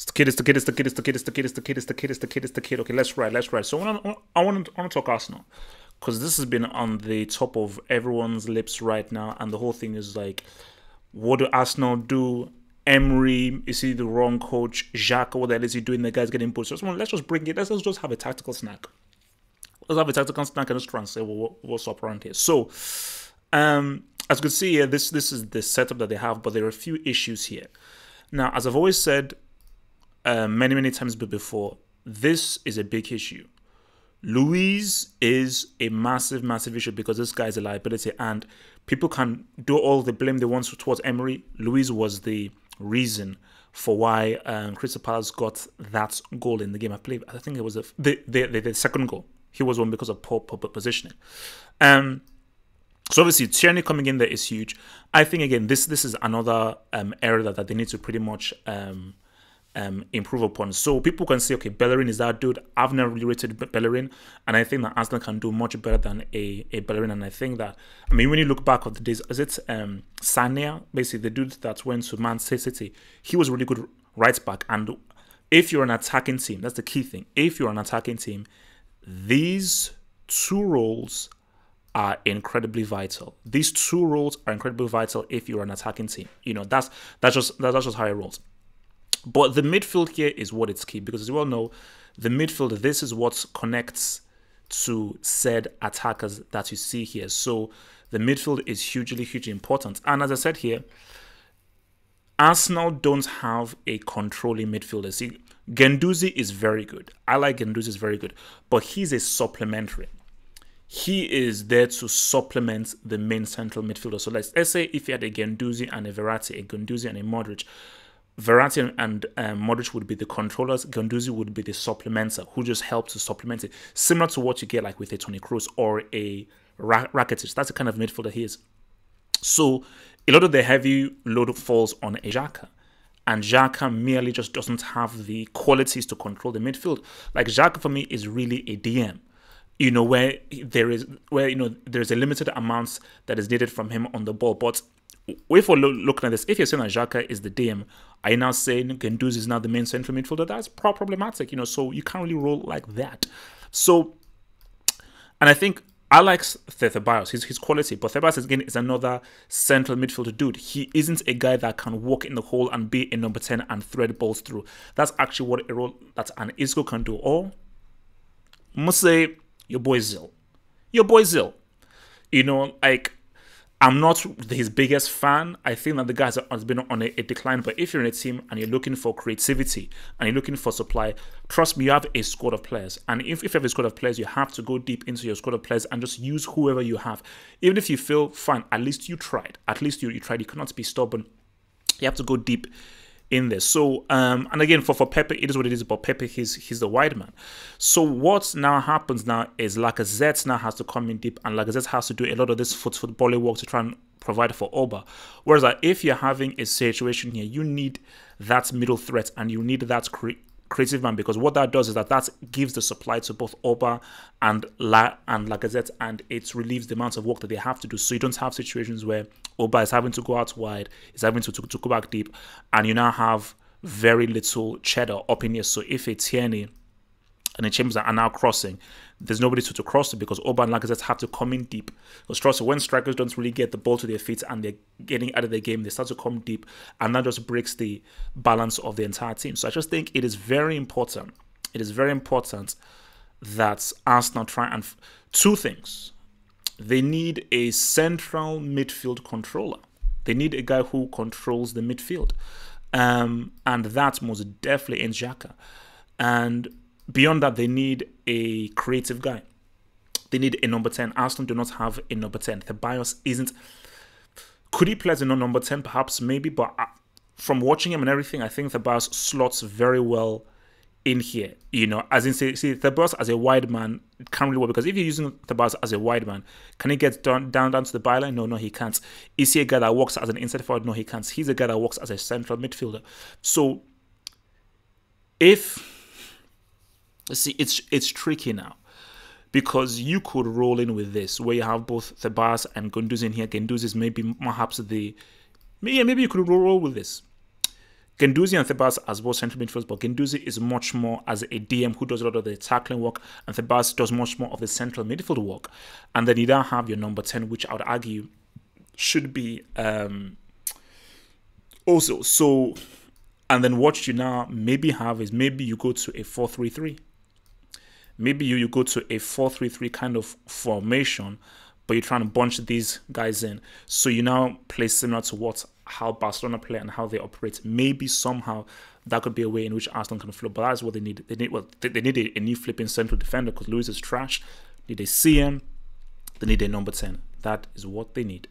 It's the kid, it's the kid, it's the kid, it's the kid, it's the kid, it's the kid, it's the kid, it's the kid, it's the kid. Okay, let's write, let's write. So I want to talk Arsenal because this has been on the top of everyone's lips right now, and the whole thing is like, what do Arsenal do? Emery, is he the wrong coach? Jacques, what the hell is he doing? The guy's getting pushed. So let's just bring it. Let's, let just have a tactical snack. Let's have a tactical snack and just try and say what's up around here. So, um, as you can see here, this this is the setup that they have, but there are a few issues here. Now, as I've always said, uh, many, many times before, this is a big issue. Louise is a massive, massive issue because this guy is a liability, and people can do all the blame they want towards Emery. Louise was the reason for why um, Crystal Palace got that goal in the game. I believe I think it was the, the, the, the second goal. He was one because of poor, poor positioning. Um, so obviously Tierney coming in there is huge. I think again this this is another um, area that, that they need to pretty much um, um, improve upon. So people can say, okay, Bellerin is that dude. I've never really rated Bellerin, and I think that Arsenal can do much better than a, a Bellerin. And I think that, I mean, when you look back at the days, is it um, basically the dude that went to Man City? He was really good right back. And if you're an attacking team, that's the key thing. If you're an attacking team, these two roles are incredibly vital. These two roles are incredibly vital if you're an attacking team. You know, that's that's just that's just how it rolls. But the midfield here is what it's key because, as you all know, the midfield, this is what connects to said attackers that you see here. So the midfield is hugely, hugely important. And as I said here, Arsenal don't have a controlling midfielder. See, Genduzi is very good. I like Genduzi is very good, but he's a supplementary. He is there to supplement the main central midfielder. So let's, let's say if you had a Genduzi and a Verratti, a Genduzi and a Modric, Verratti and um, Modric would be the controllers. Ganduzi would be the supplementer who just helps to supplement it, similar to what you get like with a Tony Cruz or a Ra- Rakitic. That's the kind of midfielder he is. So a lot of the heavy load falls on a Jaka, And Xhaka merely just doesn't have the qualities to control the midfield. Like Xhaka for me is really a DM you know where there is where you know there is a limited amount that is needed from him on the ball but if we're lo looking at this, if you're saying that Xhaka is the DM, I now saying Genduz is now the main central midfielder? That's problematic, you know, so you can't really roll like that. So, and I think I like Thebabios, his, his quality, but Thebabios again is another central midfielder dude. He isn't a guy that can walk in the hole and be a number 10 and thread balls through. That's actually what a role that an Isco can do. Or, must say, your boy Zil. Your boy Zil. You know, like, I'm not his biggest fan. I think that the guy has been on a, a, decline. But if you're in a team and you're looking for creativity and you're looking for supply, trust me, you have a squad of players. And if, if you have a squad of players, you have to go deep into your squad of players and just use whoever you have. Even if you feel fine, at least you tried. At least you, you tried. You cannot be stubborn. You have to go deep in there. So, um, and again, for, for Pepe, it is what it is, but Pepe, he's, he's the wide man. So what now happens now is Lacazette now has to come in deep, and Lacazette has to do a lot of this foot football work to try and provide for Oba. Whereas uh, if you're having a situation here, you need that middle threat and you need that cre creative man because what that does is that that gives the supply to both Oba and La and La Gazette and it relieves the amount of work that they have to do. So you don't have situations where Oba is having to go out wide, is having to, to, to go back deep, and you now have very little cheddar up in here. So if a Tierney and the chambers are now crossing. There's nobody to, to cross it because Orban Lacazette have to come in deep. Because trust me, when strikers don't really get the ball to their feet and they're getting out of their game, they start to come deep, and that just breaks the balance of the entire team. So I just think it is very important. It is very important that Arsenal try and two things. They need a central midfield controller. They need a guy who controls the midfield, um, and that most definitely in Xhaka. And beyond that, they need a creative guy. They need a number 10. Arsenal do not have a number 10. The bias isn't. Could he play as a number 10? Perhaps, maybe. But uh, from watching him and everything, I think the bias slots very well in here. You know, as in, see, the bias as a wide man can't really work because if you're using the bias as a wide man, can he get down, down, down to the byline? No, no, he can't. Is he a guy that works as an inside forward? No, he can't. He's a guy that works as a central midfielder. So if See, it's it's tricky now because you could roll in with this where you have both Thabas and Gunduz in here. Gunduz is maybe perhaps the yeah maybe you could roll with this. Genduzi and Thebas as both central midfielders, but Genduzi is much more as a DM who does a lot of the tackling work, and Thebas does much more of the central midfield work. And then you don't have your number 10, which I would argue should be um, also so. And then what you now maybe have is maybe you go to a 4 3 3 maybe you, you go to a 4-3-3 kind of formation, but you're trying to bunch these guys in. So you now play similar to what how Barcelona play and how they operate. Maybe somehow that could be a way in which Arsenal can flip, but that's what they need. They need well, they, they need a, a, new flipping central defender because Luis is trash. Need a CM. They need a number ten. That is what they need.